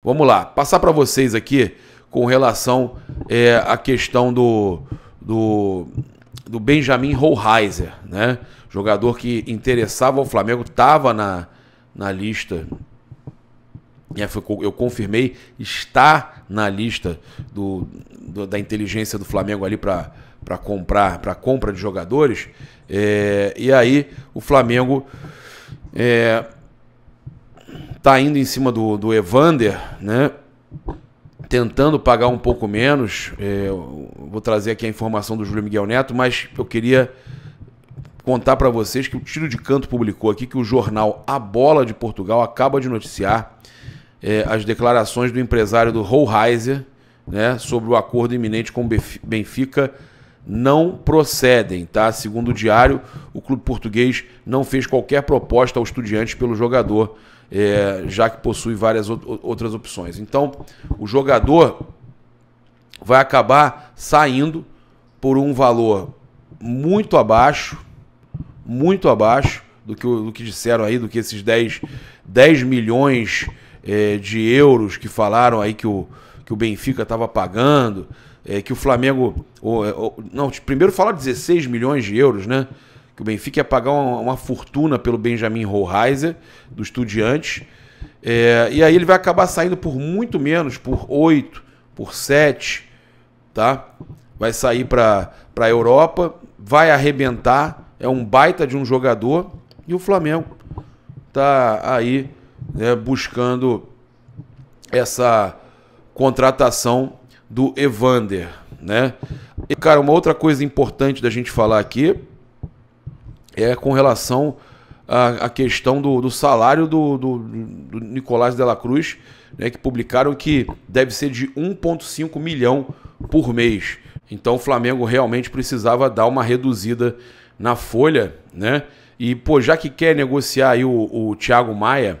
Vamos lá, passar para vocês aqui com relação é, à questão do, do, do Benjamin Holheiser, né? Jogador que interessava ao Flamengo, estava na, na lista. É, eu confirmei, está na lista do, do da inteligência do Flamengo ali para comprar, para compra de jogadores. É, e aí o Flamengo é, tá indo em cima do, do Evander, né? Tentando pagar um pouco menos. É, vou trazer aqui a informação do Júlio Miguel Neto, mas eu queria contar para vocês que o Tiro de Canto publicou aqui que o jornal A Bola de Portugal acaba de noticiar é, as declarações do empresário do Rollheiser né, sobre o acordo iminente com o Benfica não procedem, tá? Segundo o diário, o clube português não fez qualquer proposta ao estudiante pelo jogador é, já que possui várias outras opções. Então, o jogador vai acabar saindo por um valor muito abaixo, muito abaixo do que, do que disseram aí, do que esses 10, 10 milhões é, de euros que falaram aí que o, que o Benfica estava pagando, é, que o Flamengo. Ou, é, ou, não, primeiro falaram 16 milhões de euros, né? que o Benfica ia pagar uma, uma fortuna pelo Benjamin Roheiser, do Estudiantes. É, e aí ele vai acabar saindo por muito menos, por 8, por 7, tá? Vai sair para a Europa, vai arrebentar, é um baita de um jogador. E o Flamengo tá aí né, buscando essa contratação do Evander, né? E, cara, uma outra coisa importante da gente falar aqui é com relação à, à questão do, do salário do, do, do Nicolás Dela Cruz, né, que publicaram que deve ser de 1,5 milhão por mês. Então o Flamengo realmente precisava dar uma reduzida na folha, né? E, pô, já que quer negociar aí o, o Thiago Maia,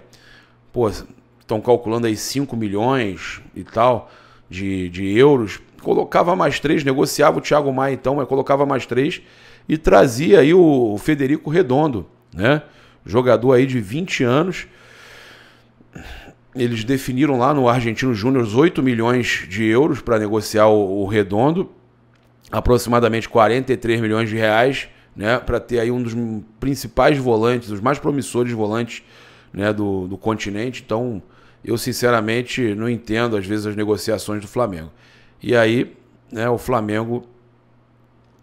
pô, estão calculando aí 5 milhões e tal de, de euros, colocava mais três, negociava o Thiago Maia então, mas colocava mais três e trazia aí o Federico Redondo, né? Jogador aí de 20 anos. Eles definiram lá no Argentino Júnior 8 milhões de euros para negociar o, o, Redondo, aproximadamente 43 milhões de reais, né, para ter aí um dos principais volantes, os mais promissores volantes, né, do, do continente. Então, eu sinceramente não entendo às vezes as negociações do Flamengo. E aí, né, o Flamengo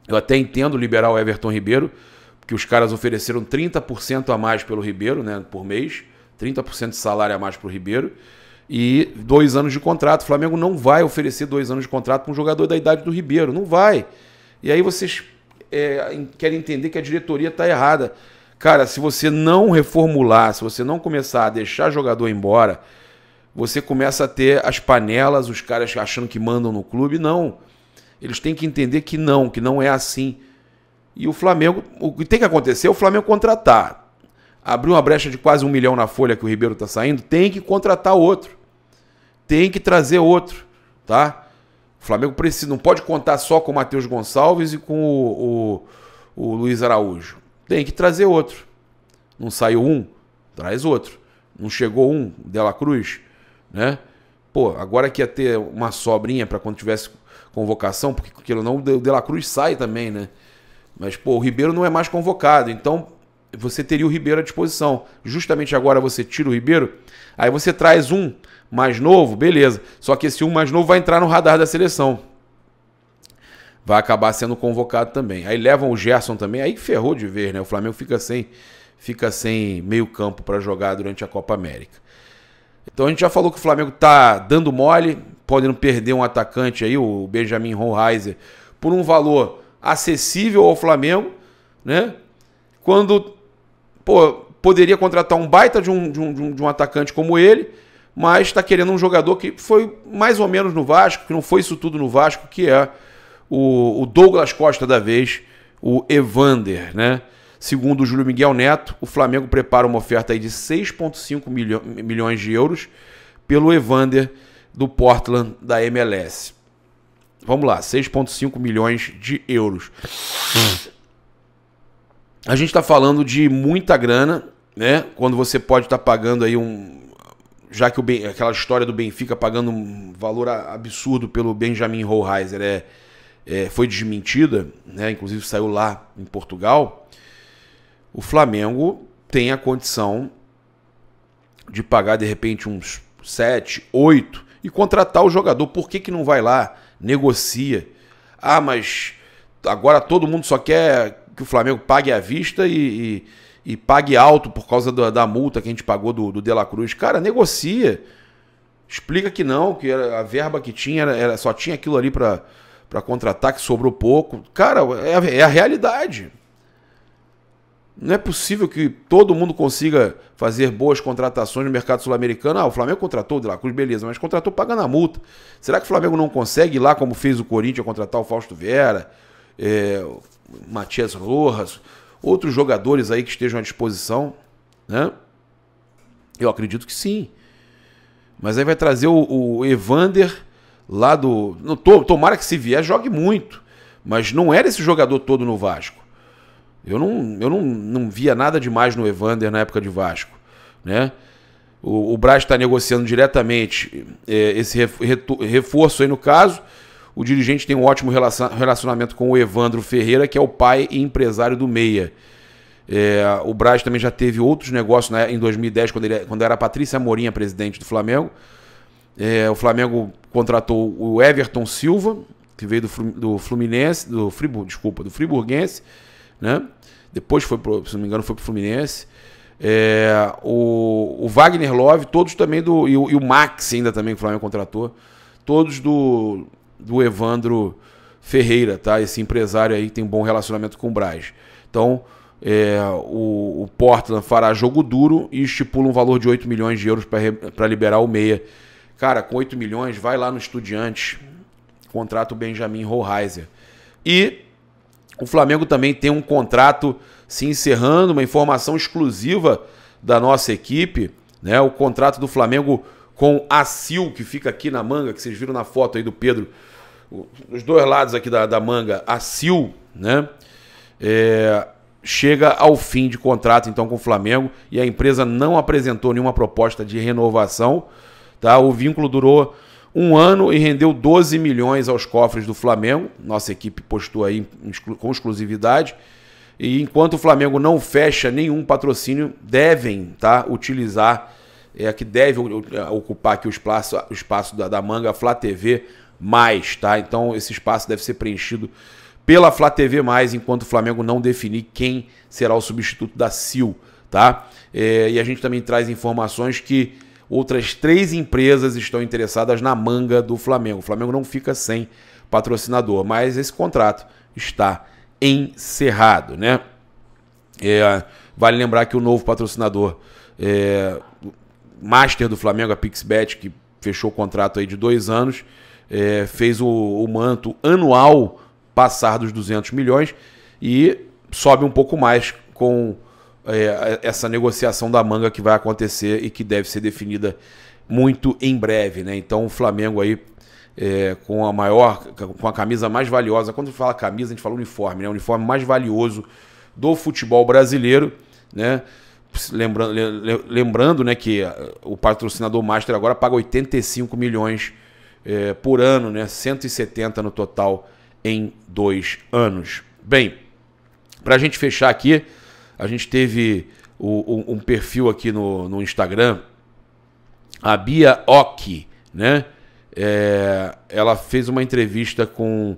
eu até entendo liberar o Everton Ribeiro, que os caras ofereceram 30% a mais pelo Ribeiro, né, por mês, 30% de salário a mais para o Ribeiro, e dois anos de contrato. O Flamengo não vai oferecer dois anos de contrato para um jogador da idade do Ribeiro, não vai. E aí vocês é, querem entender que a diretoria está errada. Cara, se você não reformular, se você não começar a deixar jogador embora, você começa a ter as panelas, os caras achando que mandam no clube. Não. Eles têm que entender que não, que não é assim. E o Flamengo, o que tem que acontecer é o Flamengo contratar. Abriu uma brecha de quase um milhão na folha que o Ribeiro está saindo, tem que contratar outro. Tem que trazer outro, tá? O Flamengo precisa, não pode contar só com o Matheus Gonçalves e com o, o, o Luiz Araújo. Tem que trazer outro. Não saiu um, traz outro. Não chegou um, Dela Cruz, né? Pô, agora que ia ter uma sobrinha para quando tivesse convocação, porque aquilo não, o De La Cruz sai também, né? Mas, pô, o Ribeiro não é mais convocado, então você teria o Ribeiro à disposição. Justamente agora você tira o Ribeiro, aí você traz um mais novo, beleza. Só que esse um mais novo vai entrar no radar da seleção. Vai acabar sendo convocado também. Aí levam o Gerson também, aí ferrou de ver né? O Flamengo fica sem, fica sem meio campo para jogar durante a Copa América. Então a gente já falou que o Flamengo tá dando mole, podendo perder um atacante aí, o Benjamin Hohenheiser, por um valor acessível ao Flamengo, né? Quando pô, poderia contratar um baita de um, de um, de um atacante como ele, mas está querendo um jogador que foi mais ou menos no Vasco, que não foi isso tudo no Vasco, que é o, o Douglas Costa da vez, o Evander, né? Segundo o Júlio Miguel Neto, o Flamengo prepara uma oferta aí de 6,5 milhões de euros pelo Evander do Portland da MLS. Vamos lá, 6,5 milhões de euros. A gente está falando de muita grana, né? Quando você pode estar tá pagando aí um. Já que o ben... aquela história do Benfica pagando um valor absurdo pelo Benjamin Hoheiser é, é, foi desmentida, né? Inclusive saiu lá em Portugal. O Flamengo tem a condição de pagar de repente uns 7, 8 e contratar o jogador. Por que, que não vai lá, negocia? Ah, mas agora todo mundo só quer que o Flamengo pague à vista e, e, e pague alto por causa da, da, multa que a gente pagou do, do De La Cruz. Cara, negocia. Explica que não, que a verba que tinha era, era só tinha aquilo ali para contratar, que sobrou pouco. Cara, é, é a realidade. Não é possível que todo mundo consiga fazer boas contratações no mercado sul-americano. Ah, o Flamengo contratou de lá Cruz, beleza, mas contratou pagando a multa. Será que o Flamengo não consegue ir lá, como fez o Corinthians, contratar o Fausto Vera, é, o Matias Rojas, outros jogadores aí que estejam à disposição? Né? Eu acredito que sim. Mas aí vai trazer o, o Evander lá do. Não, tomara que se vier, jogue muito. Mas não era esse jogador todo no Vasco. Eu não, eu não, não via nada demais no Evander na época de Vasco, né? O, o Braz está negociando diretamente é, esse reforço aí no caso. O dirigente tem um ótimo relacionamento com o Evandro Ferreira, que é o pai e empresário do Meia. É, o Braz também já teve outros negócios né, em 2010, quando, ele, é, quando era a Patrícia Morinha presidente do Flamengo. É, o Flamengo contratou o Everton Silva, que veio do, do Fluminense, do Friburgo, desculpa, do Friburguense, né? depois foi, pro, se não me engano, foi pro Fluminense. É, o, o, Wagner Love, todos também do. E o, e o, Max ainda também, que o Flamengo contratou. Todos do, do Evandro Ferreira, tá? Esse empresário aí tem um bom relacionamento com o Braz. Então, é, o, o Portland fará jogo duro e estipula um valor de 8 milhões de euros para liberar o Meia. Cara, com 8 milhões, vai lá no Estudiantes, contrata o Benjamin Roheiser. E o Flamengo também tem um contrato se encerrando, uma informação exclusiva da nossa equipe, né? O contrato do Flamengo com a Sil, que fica aqui na manga, que vocês viram na foto aí do Pedro, os dois lados aqui da, da manga, a Sil, né? É, chega ao fim de contrato então com o Flamengo e a empresa não apresentou nenhuma proposta de renovação, tá? O vínculo durou um ano e rendeu 12 milhões aos cofres do Flamengo. Nossa equipe postou aí com exclusividade. E enquanto o Flamengo não fecha nenhum patrocínio, devem tá, utilizar, é que deve ocupar aqui o espaço, o espaço da, da manga Flá TV mais, tá? Então esse espaço deve ser preenchido pela Flá TV mais, enquanto o Flamengo não definir quem será o substituto da Sil, tá? É, e a gente também traz informações que outras três empresas estão interessadas na manga do Flamengo. O Flamengo não fica sem patrocinador, mas esse contrato está encerrado, né? É, vale lembrar que o novo patrocinador é, master do Flamengo, a Pixbet, que fechou o contrato aí de dois anos, é, fez o, o manto anual passar dos 200 milhões e sobe um pouco mais com é, essa negociação da manga que vai acontecer e que deve ser definida muito em breve, né? Então o Flamengo aí é, com a maior, com a camisa mais valiosa. Quando fala camisa, a gente fala uniforme, né? O uniforme mais valioso do futebol brasileiro, né? Lembrando, lembrando né, que o patrocinador Master agora paga 85 milhões é, por ano, né? 170 no total em dois anos. Bem, para a gente fechar aqui, a gente teve o, o, um perfil aqui no, no Instagram, a Bia Ock, né? É, ela fez uma entrevista com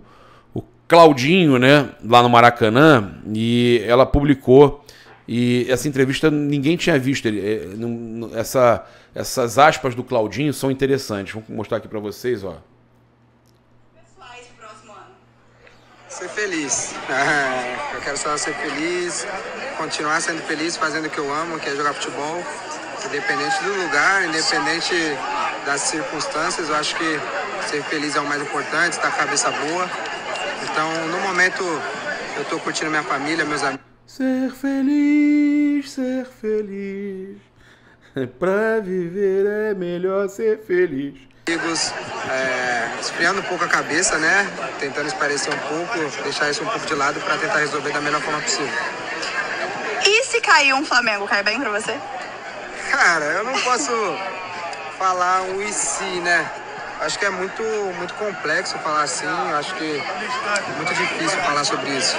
o Claudinho, né? Lá no Maracanã, e ela publicou. E essa entrevista ninguém tinha visto. Ele, é, essa, essas aspas do Claudinho são interessantes. Vou mostrar aqui para vocês, ó. Ser feliz. É, eu quero só ser feliz, continuar sendo feliz, fazendo o que eu amo, que é jogar futebol. Independente do lugar, independente das circunstâncias, eu acho que ser feliz é o mais importante, estar tá com a cabeça boa. Então, no momento, eu estou curtindo minha família, meus amigos. Ser feliz, ser feliz. pra viver é melhor ser feliz amigos, é, esfriando um pouco a cabeça, né? Tentando esparecer um pouco, deixar isso um pouco de lado para tentar resolver da melhor forma possível. E se cair um Flamengo, cai bem para você? Cara, eu não posso falar um e se, né? Acho que é muito, muito complexo falar assim, acho que é muito difícil falar sobre isso.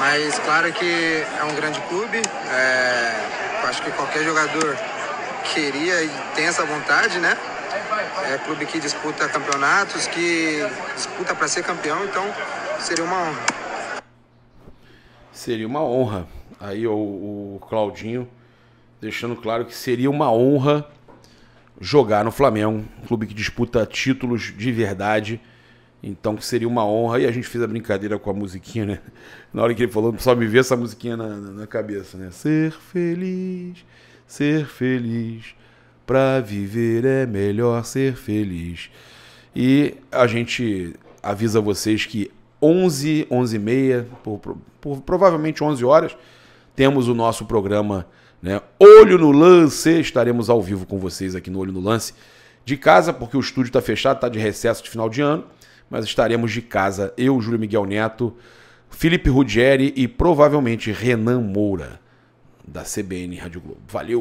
Mas claro que é um grande clube, é, acho que qualquer jogador queria e tem essa vontade, né? É clube que disputa campeonatos, que disputa para ser campeão, então seria uma honra. Seria uma honra. Aí o, o Claudinho deixando claro que seria uma honra jogar no Flamengo, um clube que disputa títulos de verdade. Então que seria uma honra. E a gente fez a brincadeira com a musiquinha, né? Na hora que ele falou, só me vê essa musiquinha na, na, na cabeça, né? Ser feliz, ser feliz. Para viver é melhor ser feliz. E a gente avisa vocês que 11, 11 e meia, por, por, provavelmente 11 horas, temos o nosso programa né? Olho no Lance. Estaremos ao vivo com vocês aqui no Olho no Lance. De casa, porque o estúdio está fechado, está de recesso de final de ano. Mas estaremos de casa, eu, Júlio Miguel Neto, Felipe Ruggeri e provavelmente Renan Moura, da CBN Rádio Globo. Valeu!